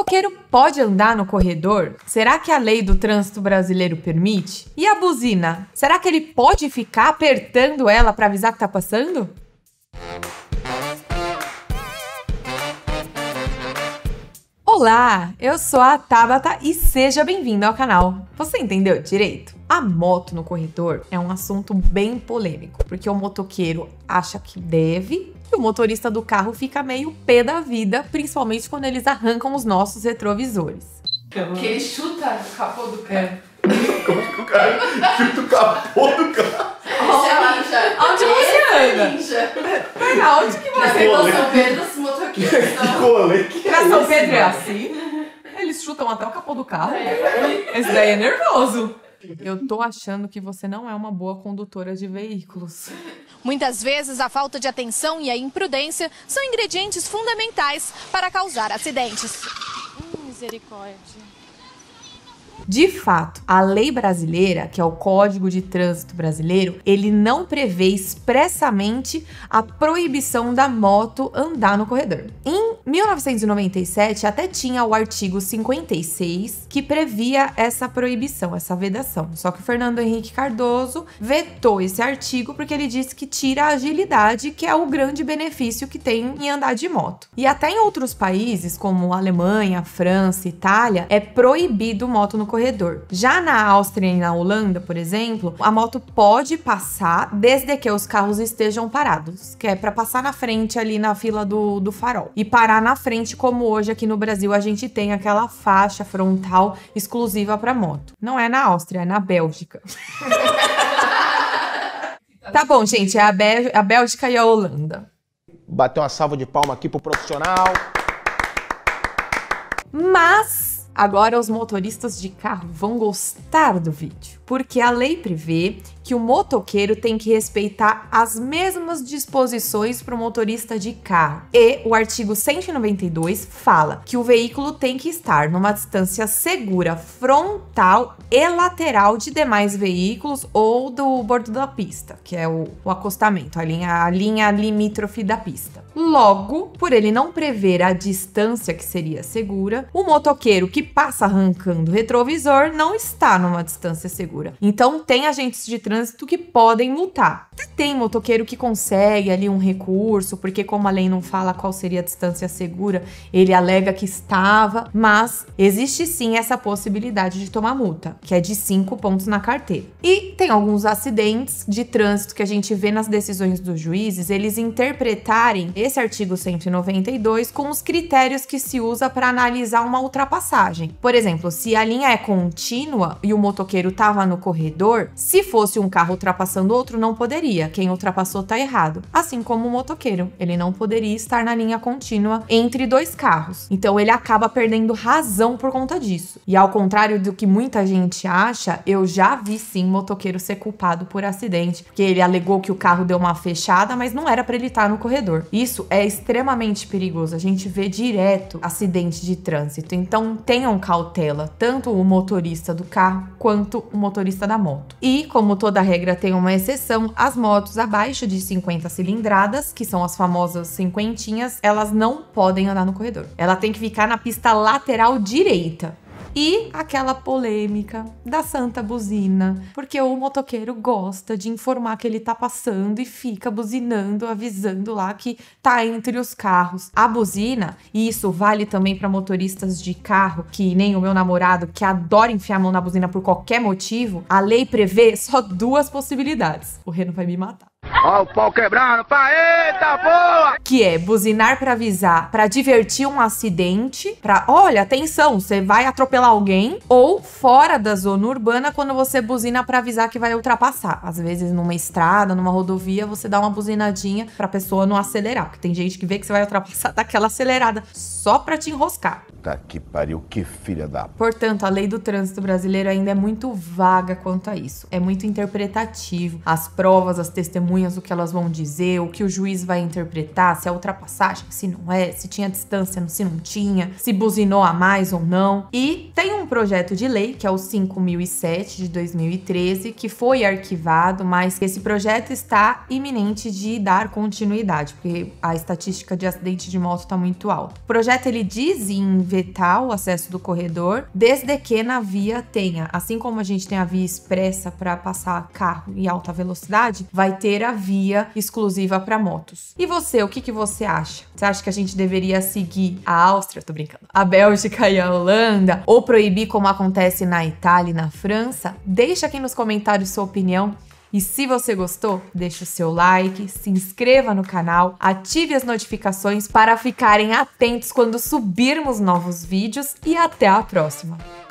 motoqueiro pode andar no corredor? Será que a lei do trânsito brasileiro permite? E a buzina? Será que ele pode ficar apertando ela para avisar que tá passando? Olá, eu sou a Tabata e seja bem-vindo ao canal. Você entendeu direito? A moto no corredor é um assunto bem polêmico, porque o motoqueiro acha que deve e o motorista do carro fica meio pé da vida, principalmente quando eles arrancam os nossos retrovisores. Porque ele chuta o capô do carro. Como que o cara chuta o capô do carro? Onde você anda? Pega, onde que você anda? São Pedro, os motoqueiros. Que rolê que é São Pedro é assim? Eles chutam até o capô do carro. É. Esse daí é nervoso. Eu tô achando que você não é uma boa condutora de veículos. Muitas vezes, a falta de atenção e a imprudência são ingredientes fundamentais para causar acidentes. Hum, misericórdia. De fato, a lei brasileira, que é o Código de Trânsito Brasileiro, ele não prevê expressamente a proibição da moto andar no corredor. Em 1997 até tinha o artigo 56 que previa essa proibição, essa vedação. Só que o Fernando Henrique Cardoso vetou esse artigo porque ele disse que tira a agilidade, que é o grande benefício que tem em andar de moto. E até em outros países, como Alemanha, França, Itália, é proibido moto no corredor. Já na Áustria e na Holanda, por exemplo, a moto pode passar desde que os carros estejam parados, que é para passar na frente ali na fila do, do farol e parar ficar na frente, como hoje aqui no Brasil a gente tem aquela faixa frontal exclusiva para moto. Não é na Áustria, é na Bélgica. tá bom, gente, é a, Bé a Bélgica e a Holanda. Bateu uma salva de palma aqui pro profissional. Mas Agora os motoristas de carro vão gostar do vídeo, porque a lei prevê que o motoqueiro tem que respeitar as mesmas disposições para o motorista de carro. E o artigo 192 fala que o veículo tem que estar numa distância segura frontal e lateral de demais veículos ou do bordo da pista, que é o, o acostamento, a linha, a linha limítrofe da pista. Logo, por ele não prever a distância que seria segura, o motoqueiro que passa arrancando o retrovisor não está numa distância segura. Então, tem agentes de trânsito que podem multar. Tem motoqueiro que consegue ali um recurso, porque, como a lei não fala qual seria a distância segura, ele alega que estava, mas existe sim essa possibilidade de tomar multa, que é de 5 pontos na carteira. E tem alguns acidentes de trânsito que a gente vê nas decisões dos juízes, eles interpretarem esse artigo 192 com os critérios que se usa para analisar uma ultrapassagem. Por exemplo, se a linha é contínua e o motoqueiro estava no corredor, se fosse um carro ultrapassando outro, não poderia. Quem ultrapassou está errado. Assim como o motoqueiro, ele não poderia estar na linha contínua entre dois carros. Então ele acaba perdendo razão por conta disso. E ao contrário do que muita gente acha, eu já vi sim motoqueiro ser culpado por acidente, porque ele alegou que o carro deu uma fechada, mas não era para ele estar tá no corredor. Isso isso é extremamente perigoso. A gente vê direto acidente de trânsito. Então tenham cautela, tanto o motorista do carro quanto o motorista da moto. E, como toda regra tem uma exceção, as motos abaixo de 50 cilindradas, que são as famosas cinquentinhas, elas não podem andar no corredor. Ela tem que ficar na pista lateral direita. E aquela polêmica da santa buzina, porque o motoqueiro gosta de informar que ele tá passando e fica buzinando, avisando lá que tá entre os carros. A buzina, e isso vale também para motoristas de carro, que nem o meu namorado, que adora enfiar a mão na buzina por qualquer motivo, a lei prevê só duas possibilidades. O Reno vai me matar. Ó o pau quebrando, pá, eita boa! Que é buzinar para avisar, para divertir um acidente, para, olha, atenção, você vai atropelar alguém, ou fora da zona urbana quando você buzina para avisar que vai ultrapassar. Às vezes numa estrada, numa rodovia, você dá uma buzinadinha para pessoa não acelerar, porque tem gente que vê que você vai ultrapassar daquela acelerada só para te enroscar. Puta que pariu, que filha da. Portanto, a lei do trânsito brasileiro ainda é muito vaga quanto a isso. É muito interpretativo. As provas, as testemunhas, o que elas vão dizer, o que o juiz vai interpretar, se é ultrapassagem, se não é, se tinha distância, se não tinha, se buzinou a mais ou não. E tem um projeto de lei, que é o 5007 de 2013, que foi arquivado, mas esse projeto está iminente de dar continuidade, porque a estatística de acidente de moto está muito alta. O projeto ele diz em vetar o acesso do corredor, desde que na via tenha, assim como a gente tem a via expressa para passar carro em alta velocidade, vai ter a via exclusiva para motos. E você, o que, que você acha? Você acha que a gente deveria seguir a Áustria, tô brincando, a Bélgica e a Holanda, ou proibir como acontece na Itália e na França? Deixa aqui nos comentários sua opinião. E se você gostou, deixe o seu like, se inscreva no canal, ative as notificações para ficarem atentos quando subirmos novos vídeos e até a próxima!